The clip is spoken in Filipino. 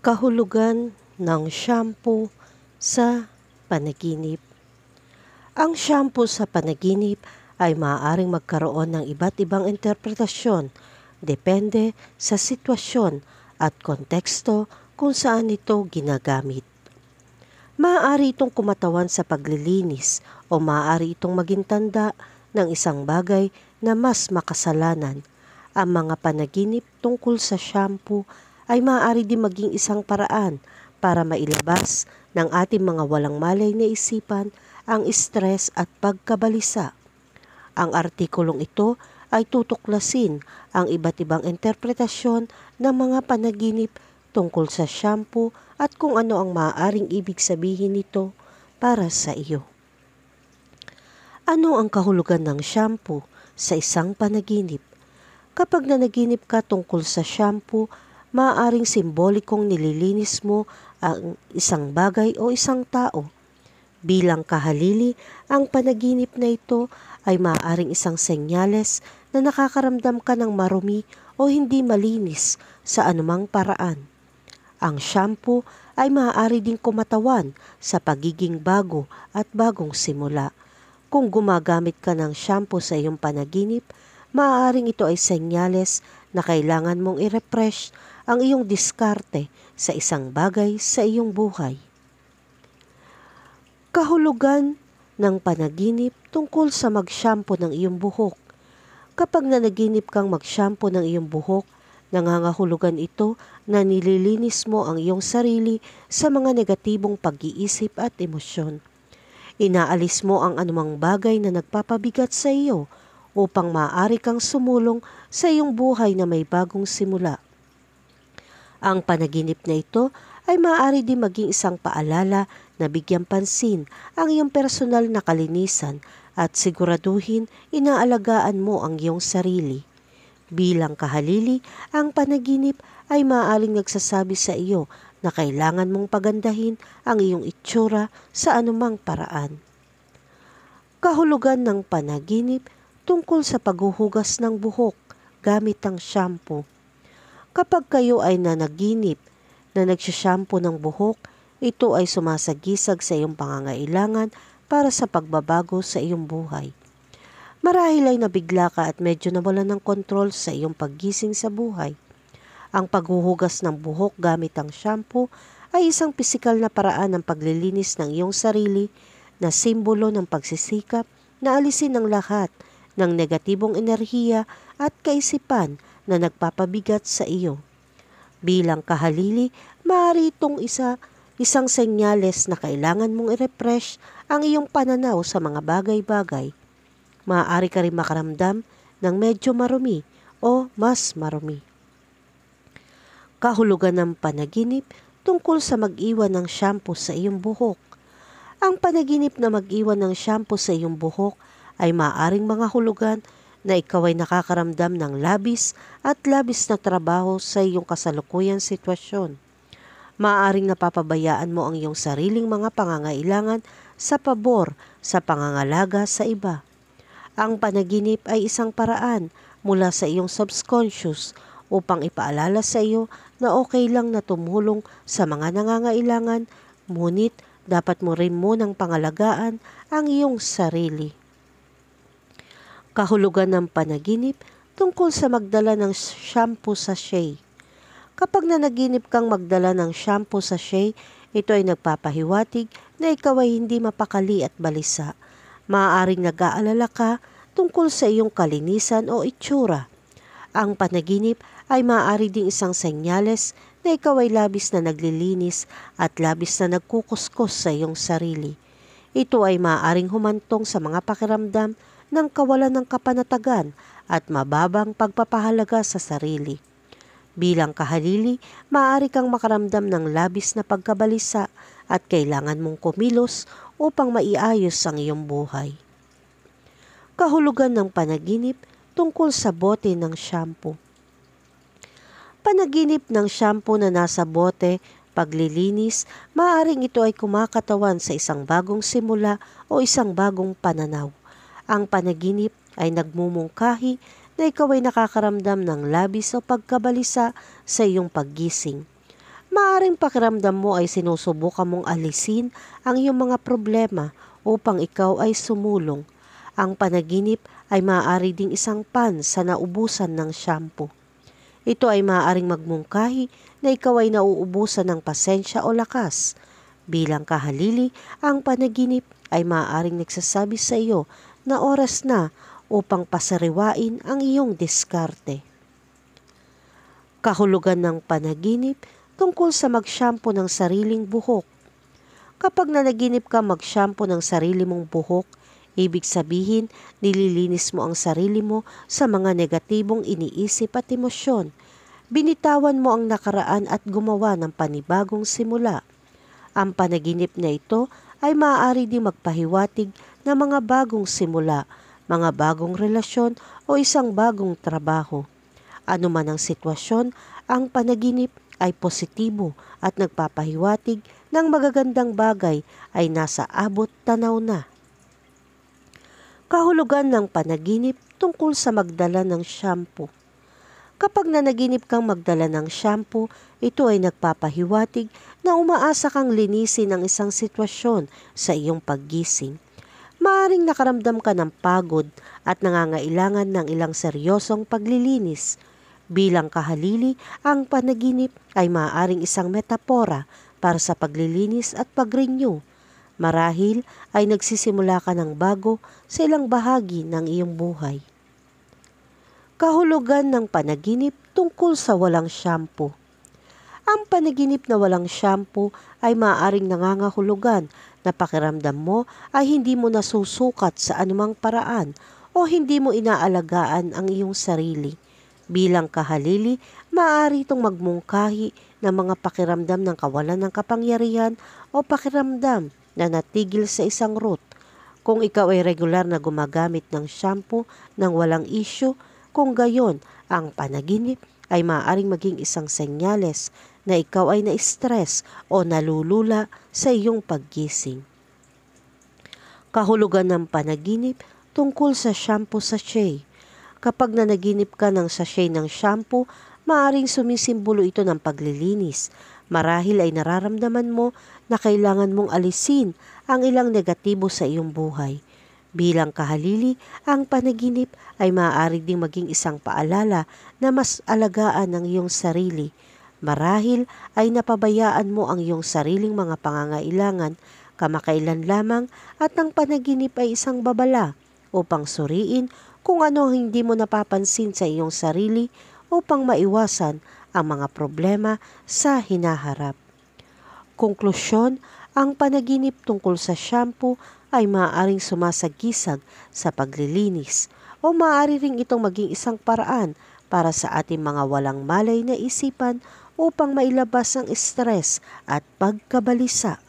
Kahulugan ng shampoo sa panaginip Ang shampoo sa panaginip ay maaaring magkaroon ng iba't ibang interpretasyon depende sa sitwasyon at konteksto kung saan ito ginagamit. Maaari itong kumatawan sa paglilinis o maaari itong maging tanda ng isang bagay na mas makasalanan. Ang mga panaginip tungkol sa shampoo ay maaari din maging isang paraan para mailabas ng ating mga walang malay na isipan ang stress at pagkabalisa. Ang artikulong ito ay tutuklasin ang iba't ibang interpretasyon ng mga panaginip tungkol sa shampoo at kung ano ang maaaring ibig sabihin nito para sa iyo. Ano ang kahulugan ng shampoo sa isang panaginip? Kapag nanaginip ka tungkol sa shampoo maaaring simbolikong nililinis mo ang isang bagay o isang tao. Bilang kahalili, ang panaginip na ito ay maaaring isang senyales na nakakaramdam ka ng marumi o hindi malinis sa anumang paraan. Ang shampoo ay maaari ding kumatawan sa pagiging bago at bagong simula. Kung gumagamit ka ng shampoo sa iyong panaginip, maaaring ito ay senyales na kailangan mong i-refresh ang iyong diskarte sa isang bagay sa iyong buhay. Kahulugan ng panaginip tungkol sa magsyampo ng iyong buhok. Kapag nanaginip kang magsyampo ng iyong buhok, nangangahulugan ito na nililinis mo ang iyong sarili sa mga negatibong pag-iisip at emosyon. Inaalis mo ang anumang bagay na nagpapabigat sa iyo upang maaari kang sumulong sa iyong buhay na may bagong simula. Ang panaginip na ito ay maaari din maging isang paalala na bigyang pansin ang iyong personal na kalinisan at siguraduhin inaalagaan mo ang iyong sarili. Bilang kahalili, ang panaginip ay maaaring nagsasabi sa iyo na kailangan mong pagandahin ang iyong itsura sa anumang paraan. Kahulugan ng panaginip tungkol sa paghuhugas ng buhok gamit ang shampoo. Kapag kayo ay nanaginip na nagsasampo ng buhok, ito ay sumasagisag sa iyong pangangailangan para sa pagbabago sa iyong buhay. Marahil ay nabigla ka at medyo nawala ng kontrol sa iyong paggising sa buhay. Ang paghuhugas ng buhok gamit ang shampoo ay isang pisikal na paraan ng paglilinis ng iyong sarili na simbolo ng pagsisikap na alisin ang lahat ng negatibong enerhiya at kaisipan na nagpapabigat sa iyo. Bilang kahalili, maaari itong isa, isang senyales na kailangan mong i-refresh ang iyong pananaw sa mga bagay-bagay. Maaari ka rin makaramdam ng medyo marumi o mas marumi. Kahulugan ng panaginip tungkol sa mag-iwan ng shampoo sa iyong buhok. Ang panaginip na mag-iwan ng shampoo sa iyong buhok ay maaring mga hulugan na ikaw ay nakakaramdam ng labis at labis na trabaho sa iyong kasalukuyang sitwasyon. Maaring napapabayaan mo ang iyong sariling mga pangangailangan sa pabor sa pangangalaga sa iba. Ang panaginip ay isang paraan mula sa iyong subconscious upang ipaalala sa iyo na okay lang na tumulong sa mga nangangailangan, ngunit dapat mo rin munang pangalagaan ang iyong sarili kahulugan ng panaginip tungkol sa magdala ng shampoo sachet. Kapag nanaginip kang magdala ng shampoo sachet, ito ay nagpapahiwatig na ikaw ay hindi mapakali at balisa. Maaaring nag-aalala ka tungkol sa iyong kalinisan o itsura. Ang panaginip ay maaari ding isang senyales na ikaw ay labis na naglilinis at labis na nagkukuskos sa iyong sarili. Ito ay maaaring humantong sa mga pakiramdam ng kawalan ng kapanatagan at mababang pagpapahalaga sa sarili. Bilang kahalili, maaari kang makaramdam ng labis na pagkabalisa at kailangan mong kumilos upang maiayos ang iyong buhay. Kahulugan ng panaginip tungkol sa bote ng shampoo. Panaginip ng shampoo na nasa bote, paglilinis, maaring ito ay kumakatawan sa isang bagong simula o isang bagong pananaw. Ang panaginip ay nagmumungkahi na ikaw ay nakakaramdam ng labis o pagkabalisa sa iyong paggising. Maaring pakiramdam mo ay sinusubukan mong alisin ang iyong mga problema upang ikaw ay sumulong. Ang panaginip ay maaari ding isang pan sa naubusan ng shampoo. Ito ay maaaring magmungkahi na ikaw ay nauubusan ng pasensya o lakas. Bilang kahalili, ang panaginip ay maaaring nagsasabi sa iyo na oras na upang pasariwain ang iyong diskarte. Kahulugan ng panaginip tungkol sa magshampo ng sariling buhok. Kapag nanaginip ka magshampo ng sarili mong buhok, ibig sabihin nililinis mo ang sarili mo sa mga negatibong iniisip at emosyon. Binitawan mo ang nakaraan at gumawa ng panibagong simula. Ang panaginip na ito ay maaari ding magpahiwatig na mga bagong simula, mga bagong relasyon o isang bagong trabaho. Ano man ang sitwasyon, ang panaginip ay positibo at nagpapahiwatig ng magagandang bagay ay nasa abot tanaw na. Kahulugan ng panaginip tungkol sa magdala ng shampoo. Kapag nanaginip kang magdala ng shampoo, ito ay nagpapahiwatig na umaasa kang linisin ang isang sitwasyon sa iyong paggising maaring nakaramdam ka ng pagod at nangangailangan ng ilang seryosong paglilinis. Bilang kahalili, ang panaginip ay maaring isang metapora para sa paglilinis at pag-renew. Marahil ay nagsisimula ka ng bago sa ilang bahagi ng iyong buhay. Kahulugan ng panaginip tungkol sa walang shampoo. Ang panaginip na walang shampoo ay maaaring nangangahulugan na pakiramdam mo ay hindi mo nasusukat sa anumang paraan o hindi mo inaalagaan ang iyong sarili. Bilang kahalili, maaari itong magmungkahi ng mga pakiramdam ng kawalan ng kapangyarihan o pakiramdam na natigil sa isang root. Kung ikaw ay regular na gumagamit ng shampoo ng walang isyo, kung gayon, ang panaginip ay maaaring maging isang senyales na ikaw ay na-stress o nalulula sa iyong paggising. Kahulugan ng panaginip tungkol sa shampoo sachet. Kapag nanaginip ka ng sachet ng shampoo, maaring sumisimbolo ito ng paglilinis. Marahil ay nararamdaman mo na kailangan mong alisin ang ilang negatibo sa iyong buhay. Bilang kahalili, ang panaginip ay maaari ding maging isang paalala na mas alagaan ang iyong sarili Marahil ay napabayaan mo ang iyong sariling mga pangangailangan kamakailan lamang at ang panaginip ay isang babala upang suriin kung ano hindi mo napapansin sa iyong sarili upang maiwasan ang mga problema sa hinaharap. Konklusyon, ang panaginip tungkol sa shampoo ay maaaring sumasagisag sa paglilinis o maaari ring itong maging isang paraan para sa ating mga walang malay na isipan upang mailabas ang stress at pagkabalisa.